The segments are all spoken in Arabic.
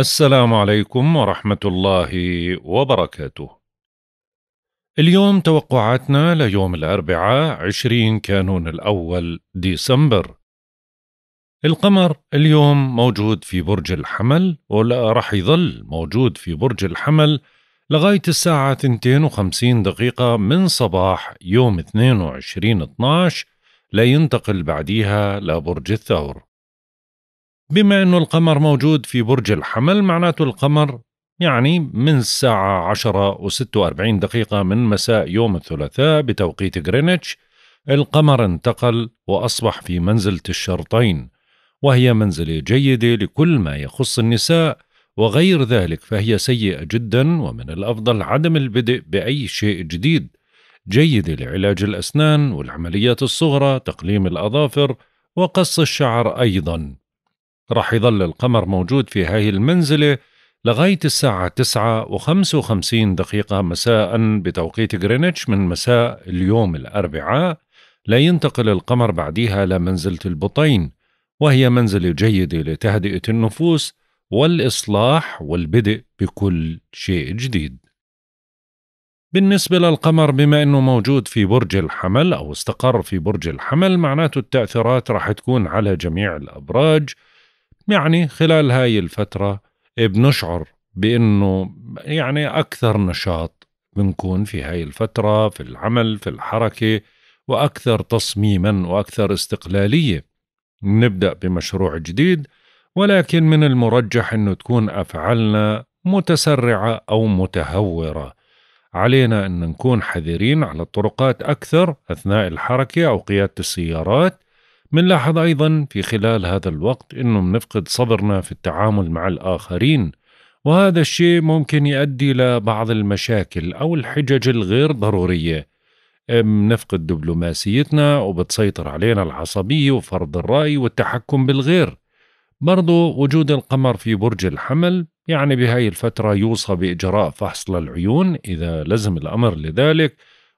السلام عليكم ورحمة الله وبركاته. اليوم توقعاتنا ليوم الأربعاء 20 كانون الأول ديسمبر. القمر اليوم موجود في برج الحمل ولا رح يظل موجود في برج الحمل لغاية الساعة 52 دقيقة من صباح يوم 22 12 لينتقل بعديها لبرج الثور. بما أنه القمر موجود في برج الحمل معناته القمر يعني من الساعة 10 و 46 دقيقة من مساء يوم الثلاثاء بتوقيت غرينتش القمر انتقل وأصبح في منزلة الشرطين وهي منزلة جيدة لكل ما يخص النساء وغير ذلك فهي سيئة جدا ومن الأفضل عدم البدء بأي شيء جديد جيدة لعلاج الأسنان والعمليات الصغرى تقليم الأظافر وقص الشعر أيضا راح يظل القمر موجود في هاي المنزلة لغاية الساعة 9 و55 دقيقة مساء بتوقيت غرينتش من مساء اليوم الأربعاء لا ينتقل القمر بعديها لمنزلة البطين وهي منزلة جيدة لتهدئة النفوس والإصلاح والبدء بكل شيء جديد بالنسبة للقمر بما أنه موجود في برج الحمل أو استقر في برج الحمل معناته التأثيرات راح تكون على جميع الأبراج يعني خلال هاي الفترة بنشعر بأنه يعني أكثر نشاط بنكون في هاي الفترة في العمل في الحركة وأكثر تصميما وأكثر استقلالية نبدأ بمشروع جديد ولكن من المرجح أنه تكون أفعالنا متسرعة أو متهورة علينا أن نكون حذرين على الطرقات أكثر أثناء الحركة أو قيادة السيارات منلاحظ أيضا في خلال هذا الوقت أنه منفقد صبرنا في التعامل مع الآخرين وهذا الشيء ممكن يؤدي لبعض المشاكل أو الحجج الغير ضرورية منفقد دبلوماسيتنا وبتسيطر علينا العصبية وفرض الرأي والتحكم بالغير برضو وجود القمر في برج الحمل يعني بهاي الفترة يوصى بإجراء فحص للعيون إذا لزم الأمر لذلك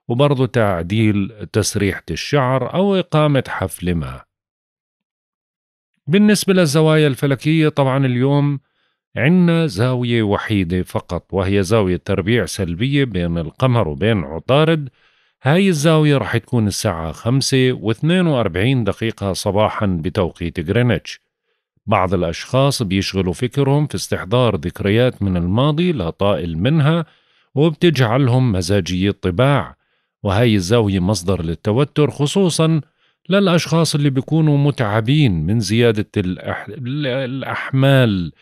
وبرضو تعديل تسريحة الشعر أو إقامة حفل ما بالنسبة للزوايا الفلكية طبعا اليوم عندنا زاوية وحيدة فقط وهي زاوية تربيع سلبية بين القمر وبين عطارد هاي الزاوية رح تكون الساعة 5 و42 دقيقة صباحا بتوقيت غرينتش بعض الأشخاص بيشغلوا فكرهم في استحضار ذكريات من الماضي لا طائل منها وبتجعلهم مزاجية الطباع وهاي الزاوية مصدر للتوتر خصوصاً للأشخاص اللي بيكونوا متعبين من زيادة الأح... الأحمال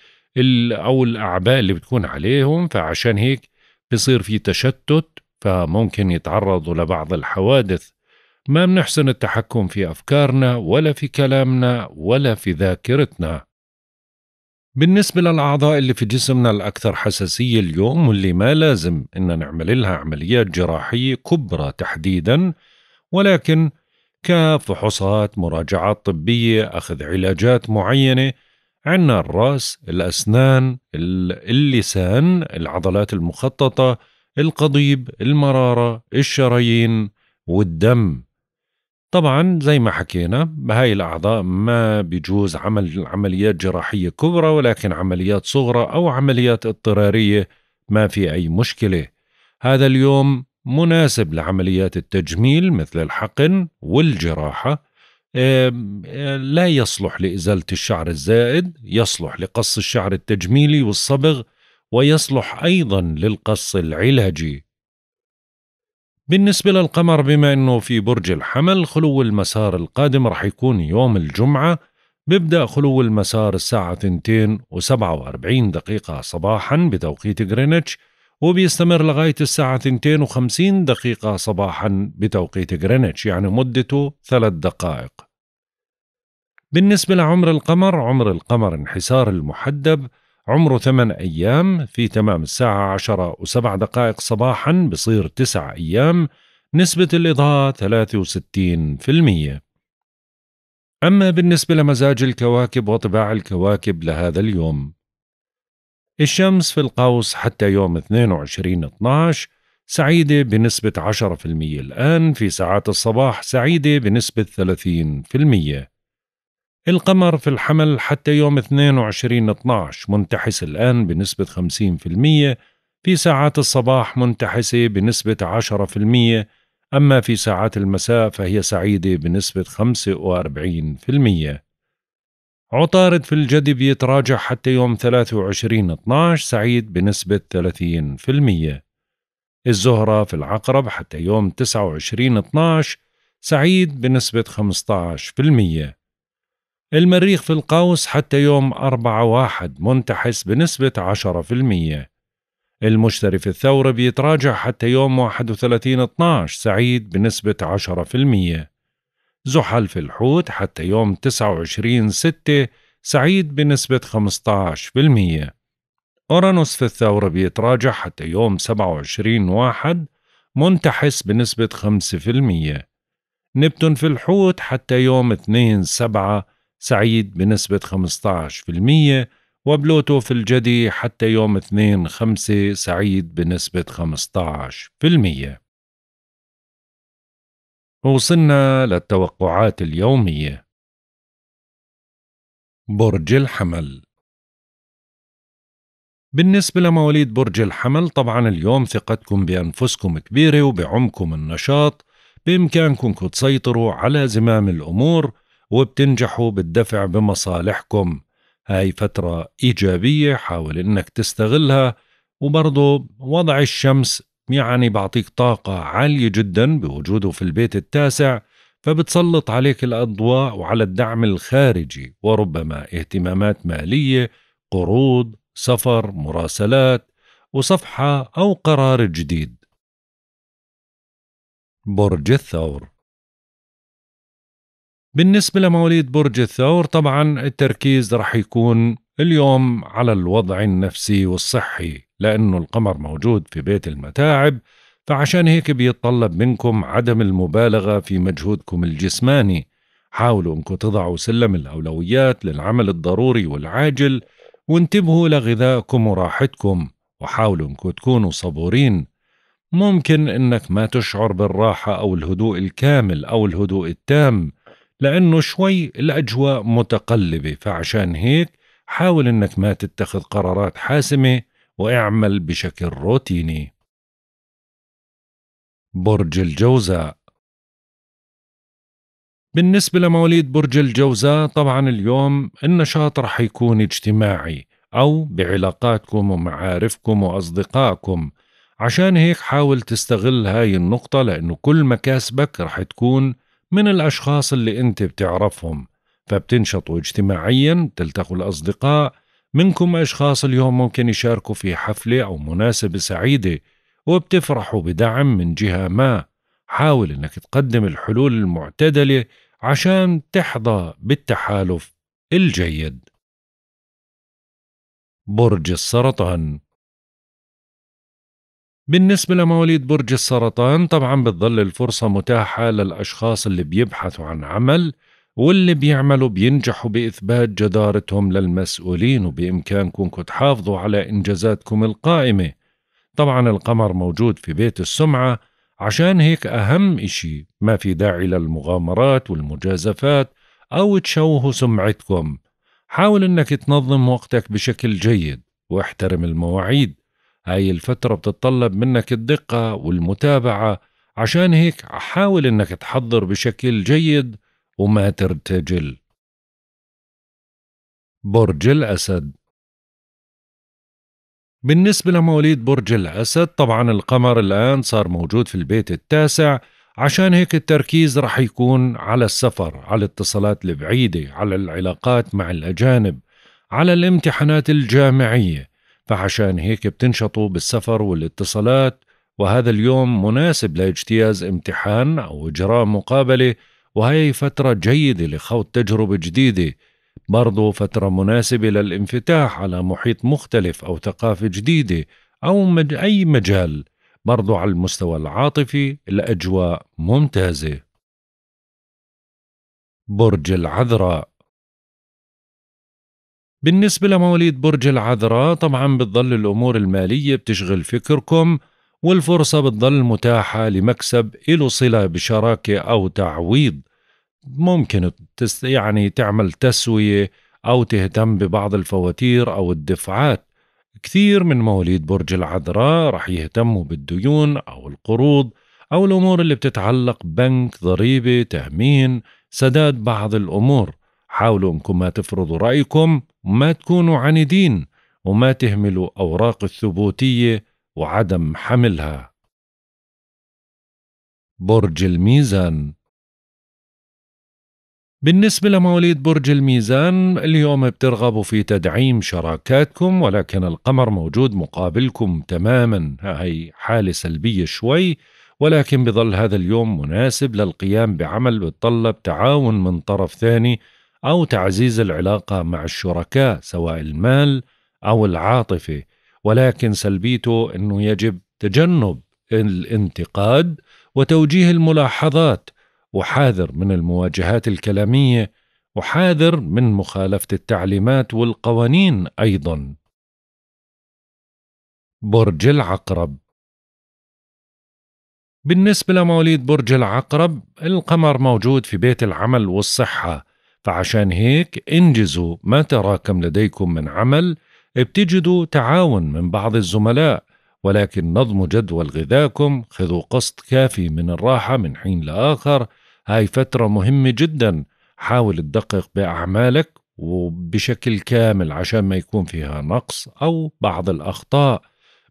أو الأعباء اللي بتكون عليهم فعشان هيك بصير في تشتت فممكن يتعرضوا لبعض الحوادث ما بنحسن التحكم في أفكارنا ولا في كلامنا ولا في ذاكرتنا بالنسبة للأعضاء اللي في جسمنا الأكثر حساسية اليوم واللي ما لازم إن نعمل لها عمليات جراحية كبرى تحديدا ولكن كفحوصات مراجعات طبية أخذ علاجات معينة عنا الرأس الأسنان اللسان العضلات المخططة القضيب المرارة الشرايين والدم طبعا زي ما حكينا بهاي الأعضاء ما بيجوز عمل عمليات جراحية كبرى ولكن عمليات صغرى أو عمليات اضطرارية ما في أي مشكلة هذا اليوم مناسب لعمليات التجميل مثل الحقن والجراحة لا يصلح لإزالة الشعر الزائد يصلح لقص الشعر التجميلي والصبغ ويصلح أيضا للقص العلاجي بالنسبة للقمر بما أنه في برج الحمل خلو المسار القادم رح يكون يوم الجمعة بيبدأ خلو المسار الساعة 2 و47 دقيقة صباحا بتوقيت غرينتش وبيستمر لغاية الساعة 52 دقيقة صباحا بتوقيت غرينتش يعني مدته ثلاث دقائق بالنسبة لعمر القمر عمر القمر انحسار المحدب عمره ثمان أيام في تمام الساعة 10 وسبع دقائق صباحا بصير تسع أيام نسبة الإضاءة 63% أما بالنسبة لمزاج الكواكب وطباع الكواكب لهذا اليوم الشمس في القوس حتى يوم 22 12 سعيدة بنسبة 10% الآن في ساعات الصباح سعيدة بنسبة 30% القمر في الحمل حتى يوم 22 12 منتحس الآن بنسبة 50% في ساعات الصباح منتحسة بنسبة 10% أما في ساعات المساء فهي سعيدة بنسبة 45% عطارد في الجدي بيتراجع حتى يوم 23 12 سعيد بنسبة 30% الزهرة في العقرب حتى يوم 29 12 سعيد بنسبة 15% المريخ في القوس حتى يوم 4 1 منتحس بنسبة 10% المشتري في الثورة بيتراجع حتى يوم 31 12 سعيد بنسبة 10% زحل في الحوت حتى يوم 29 6 سعيد بنسبة 15% أورانوس في الثورة بيتراجع حتى يوم 27 واحد منتحس بنسبة 5% نبتون في الحوت حتى يوم 2 7 سعيد بنسبة 15% وبلوتو في الجدي حتى يوم 2 5 سعيد بنسبة 15% وصلنا للتوقعات اليومية برج الحمل بالنسبة لمواليد برج الحمل طبعا اليوم ثقتكم بأنفسكم كبيرة وبعمكم النشاط بإمكانكم تسيطروا على زمام الأمور وبتنجحوا بالدفع بمصالحكم هاي فترة إيجابية حاول إنك تستغلها وبرضو وضع الشمس يعني بعطيك طاقة عالية جدا بوجوده في البيت التاسع فبتسلط عليك الأضواء وعلى الدعم الخارجي وربما اهتمامات مالية قروض سفر مراسلات وصفحة أو قرار جديد برج الثور بالنسبة لمواليد برج الثور طبعا التركيز رح يكون اليوم على الوضع النفسي والصحي لأنه القمر موجود في بيت المتاعب فعشان هيك بيتطلب منكم عدم المبالغة في مجهودكم الجسماني حاولوا انكم تضعوا سلم الأولويات للعمل الضروري والعاجل وانتبهوا لغذائكم وراحتكم وحاولوا انكم تكونوا صبورين ممكن انك ما تشعر بالراحة او الهدوء الكامل او الهدوء التام لانه شوي الاجواء متقلبة فعشان هيك حاول انك ما تتخذ قرارات حاسمة واعمل بشكل روتيني برج الجوزاء بالنسبة لمواليد برج الجوزاء طبعا اليوم النشاط رح يكون اجتماعي أو بعلاقاتكم ومعارفكم وأصدقائكم عشان هيك حاول تستغل هاي النقطة لأنه كل مكاسبك رح تكون من الأشخاص اللي أنت بتعرفهم فبتنشطوا اجتماعيا تلتقوا الأصدقاء منكم أشخاص اليوم ممكن يشاركوا في حفلة أو مناسبة سعيدة وبتفرحوا بدعم من جهة ما حاول أنك تقدم الحلول المعتدلة عشان تحظى بالتحالف الجيد برج السرطان بالنسبة لمواليد برج السرطان طبعا بتظل الفرصة متاحة للأشخاص اللي بيبحثوا عن عمل واللي بيعملوا بينجحوا بإثبات جدارتهم للمسؤولين وبإمكانكم تحافظوا على إنجازاتكم القائمة طبعا القمر موجود في بيت السمعة عشان هيك أهم إشي ما في داعي للمغامرات والمجازفات أو تشوهوا سمعتكم حاول إنك تنظم وقتك بشكل جيد واحترم المواعيد هاي الفترة بتتطلب منك الدقة والمتابعة عشان هيك حاول إنك تحضر بشكل جيد وما ترتجل برج الأسد بالنسبة لمواليد برج الأسد طبعا القمر الآن صار موجود في البيت التاسع عشان هيك التركيز رح يكون على السفر على الاتصالات البعيدة على العلاقات مع الأجانب على الامتحانات الجامعية فعشان هيك بتنشطوا بالسفر والاتصالات وهذا اليوم مناسب لاجتياز امتحان أو إجراء مقابلة وهي فترة جيدة لخوض تجربة جديدة برضو فترة مناسبة للانفتاح على محيط مختلف أو ثقافة جديدة أو مج أي مجال برضو على المستوى العاطفي الأجواء ممتازة برج العذراء بالنسبة لمواليد برج العذراء طبعا بتضل الأمور المالية بتشغل فكركم والفرصة بتضل متاحة لمكسب له صلة بشراكة أو تعويض ممكن يعني تعمل تسوية أو تهتم ببعض الفواتير أو الدفعات كثير من مواليد برج العذراء رح يهتموا بالديون أو القروض أو الأمور اللي بتتعلق بنك ضريبة تأمين سداد بعض الأمور حاولوا أنكم ما تفرضوا رأيكم وما تكونوا عنيدين وما تهملوا أوراق الثبوتية وعدم حملها برج الميزان بالنسبة لمواليد برج الميزان اليوم بترغبوا في تدعيم شراكاتكم ولكن القمر موجود مقابلكم تماما هاي حالة سلبية شوي ولكن بظل هذا اليوم مناسب للقيام بعمل بتطلب تعاون من طرف ثاني أو تعزيز العلاقة مع الشركاء سواء المال أو العاطفة ولكن سلبيته أنه يجب تجنب الانتقاد وتوجيه الملاحظات وحاذر من المواجهات الكلاميه وحاذر من مخالفه التعليمات والقوانين ايضا برج العقرب بالنسبة لمواليد برج العقرب القمر موجود في بيت العمل والصحة فعشان هيك انجزوا ما تراكم لديكم من عمل بتجدوا تعاون من بعض الزملاء ولكن نظم جدول غذاكم خذوا قسط كافي من الراحة من حين لآخر هاي فترة مهمة جدا حاول تدقق بأعمالك وبشكل كامل عشان ما يكون فيها نقص أو بعض الأخطاء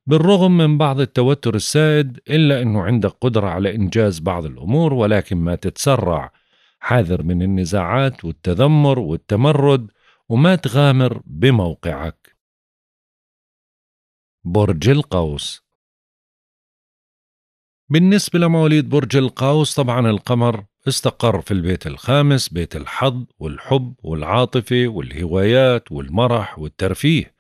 بالرغم من بعض التوتر السائد إلا أنه عندك قدرة على إنجاز بعض الأمور ولكن ما تتسرع حاذر من النزاعات والتذمر والتمرد وما تغامر بموقعك برج القوس بالنسبة لمواليد برج القوس طبعا القمر استقر في البيت الخامس بيت الحظ والحب والعاطفة والهوايات والمرح والترفيه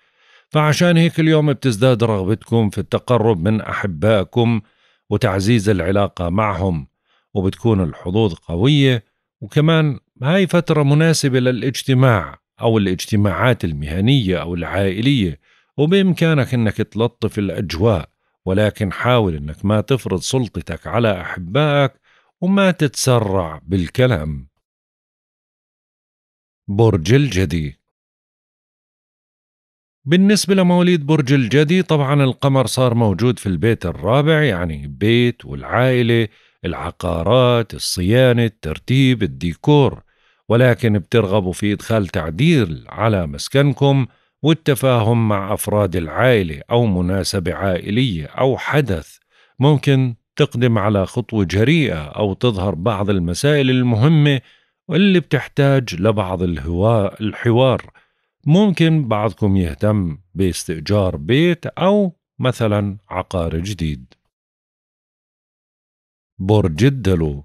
فعشان هيك اليوم بتزداد رغبتكم في التقرب من أحبائكم وتعزيز العلاقة معهم وبتكون الحظوظ قوية وكمان هاي فترة مناسبة للاجتماع أو الاجتماعات المهنية أو العائلية وبإمكانك أنك تلطف الأجواء ولكن حاول أنك ما تفرض سلطتك على أحبائك وما تتسرع بالكلام برج الجدي بالنسبة لمواليد برج الجدي طبعا القمر صار موجود في البيت الرابع يعني بيت والعائلة العقارات الصيانة الترتيب الديكور ولكن بترغبوا في إدخال تعديل على مسكنكم والتفاهم مع أفراد العائلة أو مناسبة عائلية أو حدث ممكن تقدم على خطوة جريئة أو تظهر بعض المسائل المهمة واللي بتحتاج لبعض الحوار ممكن بعضكم يهتم باستئجار بيت أو مثلا عقار جديد برج الدلو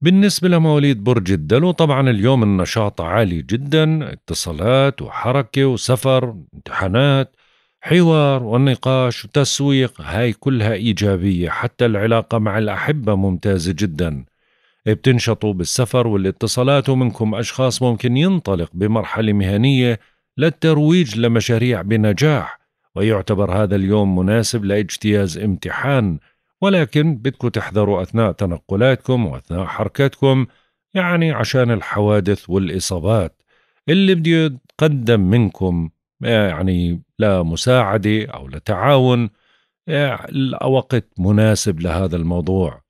بالنسبة لمواليد برج الدلو طبعا اليوم النشاط عالي جدا اتصالات وحركة وسفر امتحانات حوار والنقاش وتسويق هاي كلها إيجابية حتى العلاقة مع الأحبة ممتازة جدا بتنشطوا بالسفر والاتصالات ومنكم أشخاص ممكن ينطلق بمرحلة مهنية للترويج لمشاريع بنجاح ويعتبر هذا اليوم مناسب لاجتياز امتحان ولكن بدكم تحذروا أثناء تنقلاتكم وأثناء حركاتكم يعني عشان الحوادث والإصابات اللي بده يتقدم منكم آه، يعني لمساعدة أو لتعاون آه، الوقت مناسب لهذا الموضوع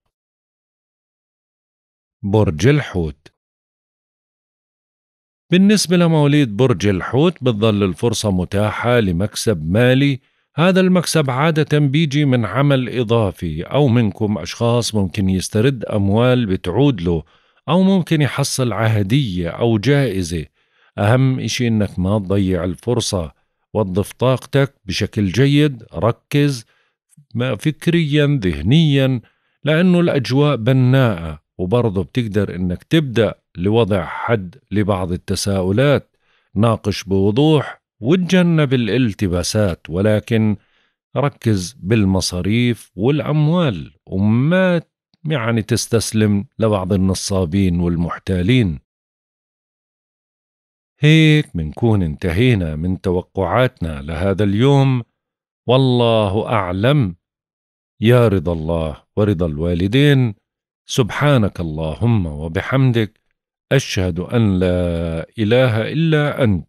برج الحوت بالنسبة لمواليد برج الحوت بتظل الفرصة متاحة لمكسب مالي هذا المكسب عادة بيجي من عمل إضافي أو منكم أشخاص ممكن يسترد أموال بتعود له أو ممكن يحصل عهدية أو جائزة أهم إشي إنك ما تضيع الفرصة وظف طاقتك بشكل جيد ركز فكريا ذهنيا لأنه الأجواء بناءة وبرضه بتقدر إنك تبدأ لوضع حد لبعض التساؤلات ناقش بوضوح وتجنب الالتباسات ولكن ركز بالمصاريف والأموال وما يعني تستسلم لبعض النصابين والمحتالين هيك منكون انتهينا من توقعاتنا لهذا اليوم والله أعلم يا رضا الله ورضا الوالدين سبحانك اللهم وبحمدك أشهد أن لا إله إلا أنت